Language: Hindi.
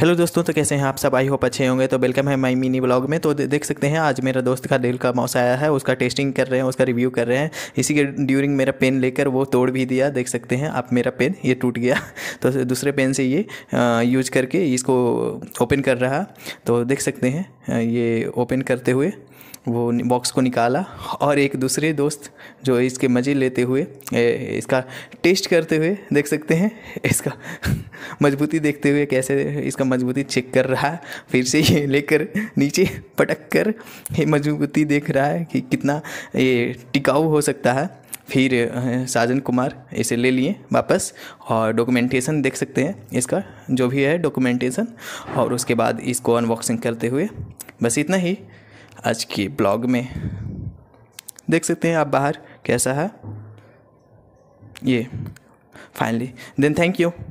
हेलो दोस्तों तो कैसे हैं आप सब आई होप अच्छे होंगे तो वेलकम है माई मिनी ब्लॉग में तो देख सकते हैं आज मेरा दोस्त का डेल का मौसा आया है उसका टेस्टिंग कर रहे हैं उसका रिव्यू कर रहे हैं इसी के ड्यूरिंग मेरा पेन लेकर वो तोड़ भी दिया देख सकते हैं आप मेरा पेन ये टूट गया तो दूसरे पेन से ये यूज करके इसको ओपन कर रहा तो देख सकते हैं ये ओपन करते हुए वो बॉक्स को निकाला और एक दूसरे दोस्त जो इसके मज़े लेते हुए इसका टेस्ट करते हुए देख सकते हैं इसका मजबूती देखते हुए कैसे इसका मजबूती चेक कर रहा है फिर से ये लेकर नीचे पटक कर ये मजबूती देख रहा है कि कितना ये टिकाऊ हो सकता है फिर साजन कुमार इसे ले लिए वापस और डॉक्यूमेंटेशन देख सकते हैं इसका जो भी है डॉक्यूमेंटेशन और उसके बाद इसको अनबॉक्सिंग करते हुए बस इतना ही आज के ब्लॉग में देख सकते हैं आप बाहर कैसा है ये फाइनली देन थैंक यू